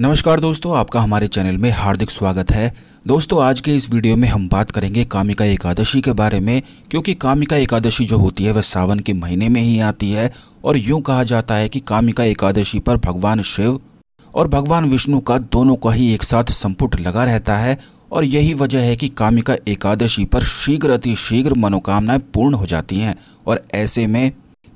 नमस्कार दोस्तों आपका हमारे चैनल में हार्दिक स्वागत है दोस्तों आज के इस वीडियो में हम बात करेंगे कामिका एकादशी के बारे में क्योंकि कामिका एकादशी जो होती है वह सावन के महीने में ही आती है और यूं कहा जाता है कि कामिका एकादशी पर भगवान शिव और भगवान विष्णु का दोनों का ही एक साथ संपुट लगा रहता है और यही वजह है कि कामिका एकादशी पर शीघ्र अतिशीघ्र मनोकामनाएं पूर्ण हो जाती हैं और ऐसे में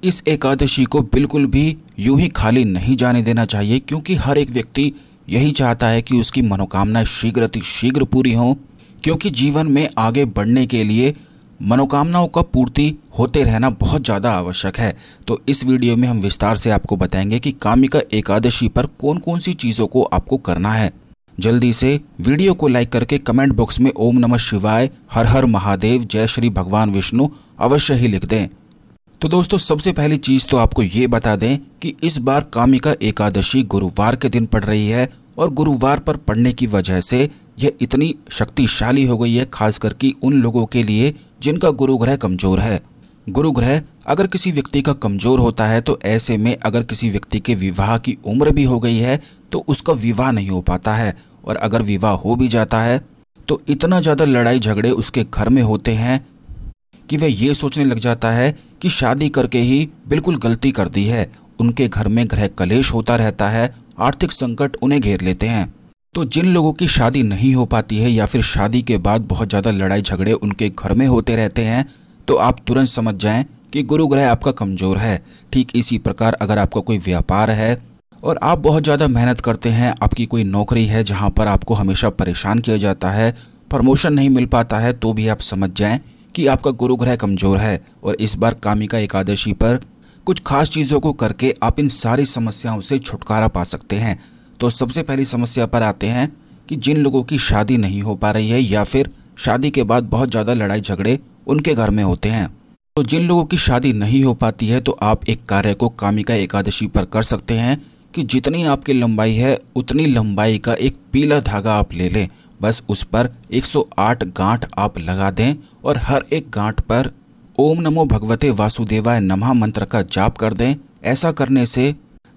इस एकादशी को बिल्कुल भी यूं ही खाली नहीं जाने देना चाहिए क्योंकि हर एक व्यक्ति यही चाहता है कि उसकी मनोकामना शीघ्र शीघ्र पूरी हो क्योंकि जीवन में आगे बढ़ने के लिए मनोकामनाओं का पूर्ति होते रहना बहुत ज़्यादा आवश्यक है तो इस वीडियो में हम विस्तार से आपको बताएंगे कि कामिका एकादशी पर कौन कौन सी चीज़ों को आपको करना है जल्दी से वीडियो को लाइक करके कमेंट बॉक्स में ओम नमः शिवाय हर हर महादेव जय श्री भगवान विष्णु अवश्य ही लिख दें तो दोस्तों सबसे पहली चीज़ तो आपको ये बता दें कि इस बार कामिका एकादशी गुरुवार के दिन पड़ रही है और गुरुवार पर पढ़ने की वजह से यह इतनी शक्तिशाली हो गई है खासकर कि उन लोगों के लिए जिनका गुरु ग्रह कमजोर है गुरु ग्रह अगर किसी व्यक्ति का कमजोर होता है तो ऐसे में अगर किसी व्यक्ति के विवाह की उम्र भी हो गई है तो उसका विवाह नहीं हो पाता है और अगर विवाह हो भी जाता है तो इतना ज़्यादा लड़ाई झगड़े उसके घर में होते हैं कि वह ये सोचने लग जाता है कि शादी करके ही बिल्कुल गलती कर दी है उनके घर में ग्रह कलेश होता रहता है आर्थिक संकट उन्हें घेर लेते हैं तो जिन लोगों की शादी नहीं हो पाती है या फिर शादी के बाद बहुत ज़्यादा लड़ाई झगड़े उनके घर में होते रहते हैं तो आप तुरंत समझ जाएं कि गुरु ग्रह आपका कमज़ोर है ठीक इसी प्रकार अगर आपका कोई व्यापार है और आप बहुत ज़्यादा मेहनत करते हैं आपकी कोई नौकरी है जहाँ पर आपको हमेशा परेशान किया जाता है प्रमोशन नहीं मिल पाता है तो भी आप समझ जाएँ कि आपका गुरु ग्रह कमज़ोर है और इस बार कामिका एकादशी पर कुछ खास चीज़ों को करके आप इन सारी समस्याओं से छुटकारा पा सकते हैं तो सबसे पहली समस्या पर आते हैं कि जिन लोगों की शादी नहीं हो पा रही है या फिर शादी के बाद बहुत ज़्यादा लड़ाई झगड़े उनके घर में होते हैं तो जिन लोगों की शादी नहीं हो पाती है तो आप एक कार्य को कामिका एकादशी पर कर सकते हैं कि जितनी आपकी लंबाई है उतनी लंबाई का एक पीला धागा आप ले लें बस उस पर 108 गांठ आप लगा दें और हर एक गांठ पर ओम नमो भगवते वासुदेवाय नमः मंत्र का जाप कर दें ऐसा करने से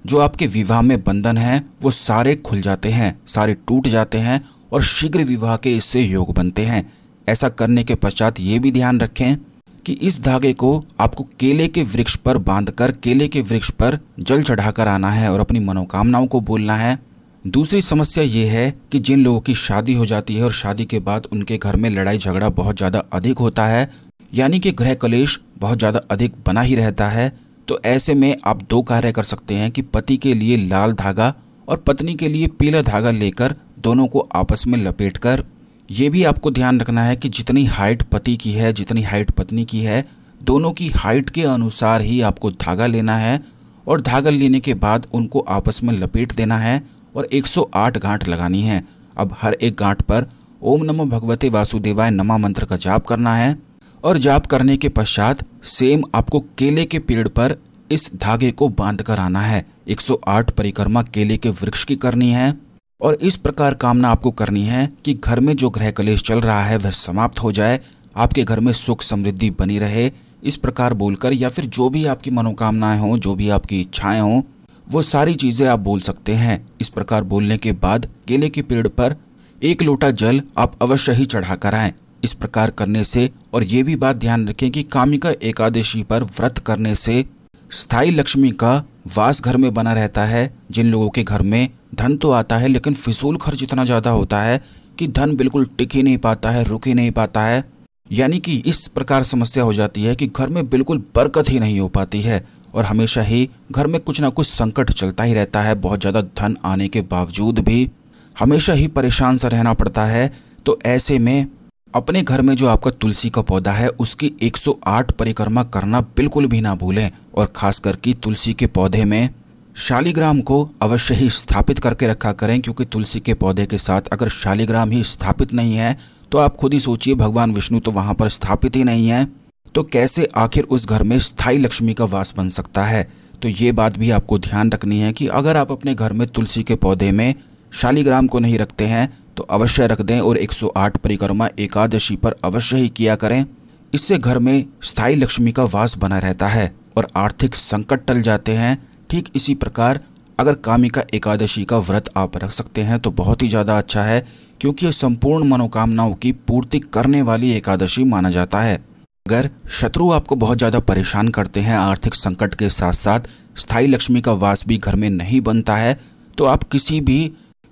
जो आपके विवाह में बंधन हैं वो सारे खुल जाते हैं सारे टूट जाते हैं और शीघ्र विवाह के इससे योग बनते हैं ऐसा करने के पश्चात ये भी ध्यान रखें कि इस धागे को आपको केले के वृक्ष पर बांधकर केले के वृक्ष पर जल चढ़ाकर आना है और अपनी मनोकामनाओं को बोलना है दूसरी समस्या ये है कि जिन लोगों की शादी हो जाती है और शादी के बाद उनके घर में लड़ाई झगड़ा बहुत ज़्यादा अधिक होता है यानी कि ग्रह कलेश बहुत ज़्यादा अधिक बना ही रहता है तो ऐसे में आप दो कार्य कर सकते हैं कि पति के लिए लाल धागा और पत्नी के लिए पीला धागा लेकर दोनों को आपस में लपेट कर ये भी आपको ध्यान रखना है कि जितनी हाइट पति की है जितनी हाइट पत्नी की है दोनों की हाइट के अनुसार ही आपको धागा लेना है और धागा लेने के बाद उनको आपस में लपेट देना है और 108 गांठ लगानी है अब हर एक गांठ पर ओम नमो भगवते वासुदेवाय नमा मंत्र का जाप करना है और जाप करने के पश्चात सेम आपको केले के पेड़ पर इस धागे को बांध कर आना है 108 परिक्रमा केले के वृक्ष की करनी है और इस प्रकार कामना आपको करनी है कि घर में जो ग्रह कलेश चल रहा है वह समाप्त हो जाए आपके घर में सुख समृद्धि बनी रहे इस प्रकार बोलकर या फिर जो भी आपकी मनोकामनाएं हों जो भी आपकी इच्छाएं हों वो सारी चीज़ें आप बोल सकते हैं इस प्रकार बोलने के बाद केले के पेड़ पर एक लोटा जल आप अवश्य ही चढ़ा कर आएँ इस प्रकार करने से और ये भी बात ध्यान रखें कि कामिका एकादशी पर व्रत करने से स्थायी लक्ष्मी का वास घर में बना रहता है जिन लोगों के घर में धन तो आता है लेकिन फिजूल खर्च इतना ज़्यादा होता है कि धन बिल्कुल टिक ही नहीं पाता है रुक ही नहीं पाता है यानी कि इस प्रकार समस्या हो जाती है कि घर में बिल्कुल बरकत ही नहीं हो पाती है और हमेशा ही घर में कुछ ना कुछ संकट चलता ही रहता है बहुत ज़्यादा धन आने के बावजूद भी हमेशा ही परेशान सा रहना पड़ता है तो ऐसे में अपने घर में जो आपका तुलसी का पौधा है उसकी 108 परिक्रमा करना बिल्कुल भी ना भूलें और खास करके तुलसी के पौधे में शालीग्राम को अवश्य ही स्थापित करके रखा करें क्योंकि तुलसी के पौधे के साथ अगर शालीग्राम ही स्थापित नहीं है तो आप खुद ही सोचिए भगवान विष्णु तो वहाँ पर स्थापित ही नहीं है तो कैसे आखिर उस घर में स्थायी लक्ष्मी का वास बन सकता है तो ये बात भी आपको ध्यान रखनी है कि अगर आप अपने घर में तुलसी के पौधे में शालीग्राम को नहीं रखते हैं तो अवश्य रख दें और 108 परिक्रमा एकादशी पर अवश्य ही किया करें इससे घर में स्थायी लक्ष्मी का वास बना रहता है और आर्थिक संकट टल जाते हैं ठीक इसी प्रकार अगर कामिका एकादशी का व्रत आप रख सकते हैं तो बहुत ही ज़्यादा अच्छा है क्योंकि यह संपूर्ण मनोकामनाओं की पूर्ति करने वाली एकादशी माना जाता है अगर शत्रु आपको बहुत ज़्यादा परेशान करते हैं आर्थिक संकट के साथ साथ स्थाई लक्ष्मी का वास भी घर में नहीं बनता है तो आप किसी भी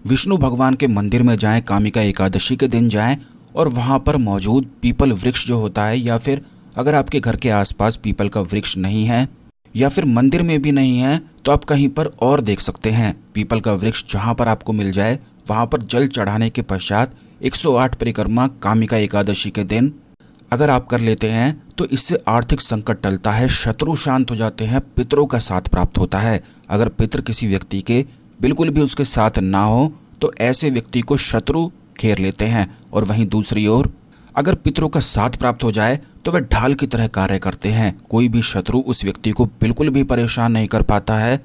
विष्णु भगवान के मंदिर में जाएं कामिका एकादशी के दिन जाएं और वहां पर मौजूद पीपल वृक्ष जो होता है या फिर अगर आपके घर के आसपास पीपल का वृक्ष नहीं है या फिर मंदिर में भी नहीं है तो आप कहीं पर और देख सकते हैं पीपल का वृक्ष जहाँ पर आपको मिल जाए वहाँ पर जल चढ़ाने के पश्चात 108 परिक्रमा कामिका एकादशी के दिन अगर आप कर लेते हैं तो इससे आर्थिक संकट टलता है शत्रु शांत हो जाते हैं पितरों का साथ प्राप्त होता है अगर पितर किसी व्यक्ति के बिल्कुल भी उसके साथ ना हो तो ऐसे व्यक्ति को शत्रु घेर लेते हैं और वहीं दूसरी ओर अगर पितरों का साथ प्राप्त हो जाए तो वह ढाल की तरह कार्य करते हैं कोई भी शत्रु उस व्यक्ति को बिल्कुल भी परेशान नहीं कर पाता है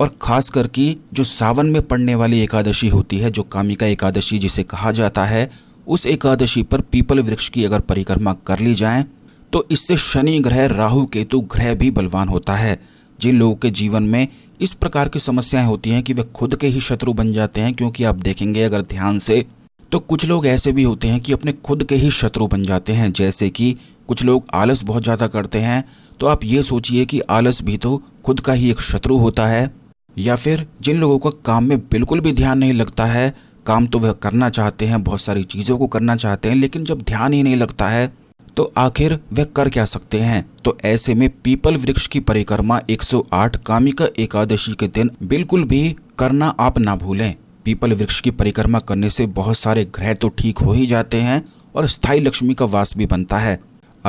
और खास करके जो सावन में पड़ने वाली एकादशी होती है जो कामिका एकादशी जिसे कहा जाता है उस एकादशी पर पीपल वृक्ष की अगर परिक्रमा कर ली जाए तो इससे शनि ग्रह राहु केतु ग्रह भी बलवान होता है जिन लोगों के जीवन में इस प्रकार की समस्याएं होती हैं कि वे खुद के ही शत्रु बन जाते हैं क्योंकि आप देखेंगे अगर ध्यान से तो कुछ लोग ऐसे भी होते हैं कि अपने खुद के ही शत्रु बन जाते हैं जैसे कि कुछ लोग आलस बहुत ज़्यादा करते हैं तो आप ये सोचिए कि आलस भी तो खुद का ही एक शत्रु होता है या फिर जिन लोगों का काम में बिल्कुल भी ध्यान नहीं लगता है काम तो वह करना चाहते हैं बहुत सारी चीज़ों को करना चाहते हैं लेकिन जब ध्यान ही नहीं लगता है तो आखिर वह कर क्या सकते हैं तो ऐसे में पीपल वृक्ष की परिक्रमा 108 कामिका एकादशी के दिन बिल्कुल भी करना आप ना भूलें पीपल वृक्ष की परिक्रमा करने से बहुत सारे ग्रह तो ठीक हो ही जाते हैं और स्थायी लक्ष्मी का वास भी बनता है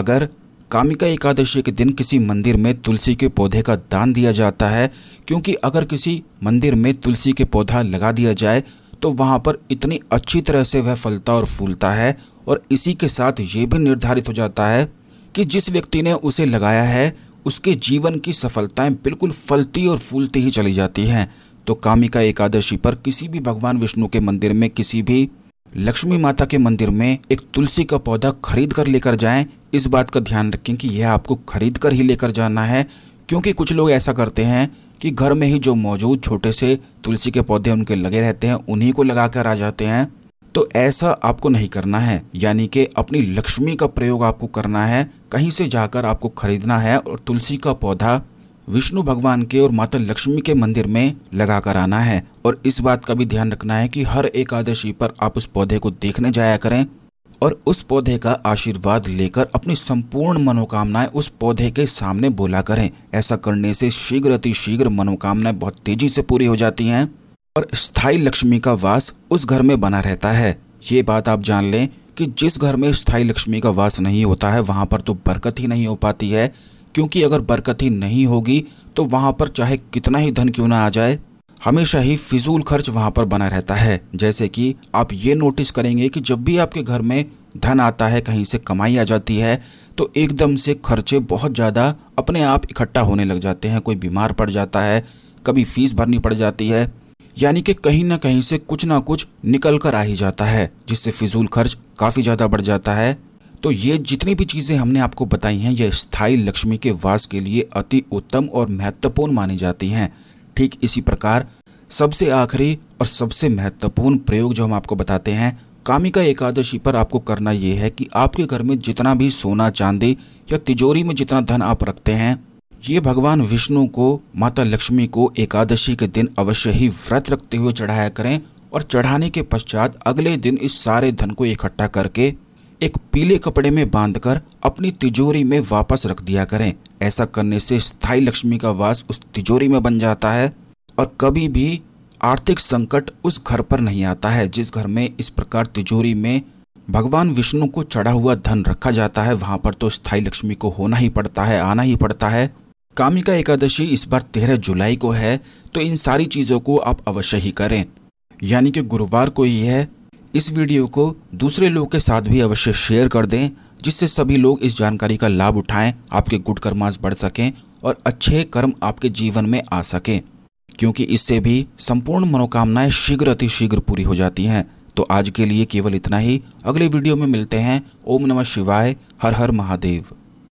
अगर कामिका एकादशी के दिन किसी मंदिर में तुलसी के पौधे का दान दिया जाता है क्योंकि अगर किसी मंदिर में तुलसी के पौधा लगा दिया जाए तो वहाँ पर इतनी अच्छी तरह से वह फलता और फूलता है और इसी के साथ ये भी निर्धारित हो जाता है कि जिस व्यक्ति ने उसे लगाया है उसके जीवन की सफलताएं बिल्कुल फलती और फूलती ही चली जाती हैं तो कामिका एकादशी पर किसी भी भगवान विष्णु के मंदिर में किसी भी लक्ष्मी माता के मंदिर में एक तुलसी का पौधा खरीद कर लेकर जाएं इस बात का ध्यान रखें कि यह आपको खरीद कर ही लेकर जाना है क्योंकि कुछ लोग ऐसा करते हैं कि घर में ही जो मौजूद छोटे से तुलसी के पौधे उनके लगे रहते हैं उन्हीं को लगा कर आ जाते हैं तो ऐसा आपको नहीं करना है यानी कि अपनी लक्ष्मी का प्रयोग आपको करना है कहीं से जाकर आपको खरीदना है और तुलसी का पौधा विष्णु भगवान के और माता लक्ष्मी के मंदिर में लगा कर आना है और इस बात का भी ध्यान रखना है कि हर एकादशी पर आप उस पौधे को देखने जाया करें और उस पौधे का आशीर्वाद लेकर अपनी संपूर्ण मनोकामनाएं उस पौधे के सामने बोला करें ऐसा करने से शीघ्र अतिशीघ्र मनोकामनाएं बहुत तेजी से पूरी हो जाती हैं और स्थाई लक्ष्मी का वास उस घर में बना रहता है ये बात आप जान लें कि जिस घर में स्थाई लक्ष्मी का वास नहीं होता है वहाँ पर तो बरकत ही नहीं हो पाती है क्योंकि अगर बरकत ही नहीं होगी तो वहाँ पर चाहे कितना ही धन क्यों ना आ जाए हमेशा ही फिजूल खर्च वहाँ पर बना रहता है जैसे कि आप ये नोटिस करेंगे कि जब भी आपके घर में धन आता है कहीं से कमाई आ जाती है तो एकदम से खर्चे बहुत ज़्यादा अपने आप इकट्ठा होने लग जाते हैं कोई बीमार पड़ जाता है कभी फीस भरनी पड़ जाती है यानी कि कहीं ना कहीं से कुछ ना कुछ निकल कर आ ही जाता है जिससे फिजूल खर्च काफ़ी ज़्यादा बढ़ जाता है तो ये जितनी भी चीज़ें हमने आपको बताई हैं ये स्थायी लक्ष्मी के वास के लिए अति उत्तम और महत्वपूर्ण मानी जाती हैं ठीक इसी प्रकार सबसे आखिरी और सबसे महत्वपूर्ण प्रयोग जो हम आपको बताते हैं कामिका एकादशी पर आपको करना ये है कि आपके घर में जितना भी सोना चांदी या तिजोरी में जितना धन आप रखते हैं ये भगवान विष्णु को माता लक्ष्मी को एकादशी के दिन अवश्य ही व्रत रखते हुए चढ़ाया करें और चढ़ाने के पश्चात अगले दिन इस सारे धन को इकट्ठा करके एक पीले कपड़े में बांधकर अपनी तिजोरी में वापस रख दिया करें ऐसा करने से स्थाई लक्ष्मी का वास उस तिजोरी में बन जाता है और कभी भी आर्थिक संकट उस घर पर नहीं आता है जिस घर में इस प्रकार तिजोरी में भगवान विष्णु को चढ़ा हुआ धन रखा जाता है वहां पर तो स्थाई लक्ष्मी को होना ही पड़ता है आना ही पड़ता है कामिका एकादशी इस बार तेरह जुलाई को है तो इन सारी चीज़ों को आप अवश्य ही करें यानी कि गुरुवार को ही है इस वीडियो को दूसरे लोग के साथ भी अवश्य शेयर कर दें जिससे सभी लोग इस जानकारी का लाभ उठाएं आपके गुड कर्मास बढ़ सकें और अच्छे कर्म आपके जीवन में आ सकें क्योंकि इससे भी संपूर्ण मनोकामनाएं शीघ्र अतिशीघ्र पूरी हो जाती हैं तो आज के लिए केवल इतना ही अगले वीडियो में मिलते हैं ओम नमः शिवाय हर हर महादेव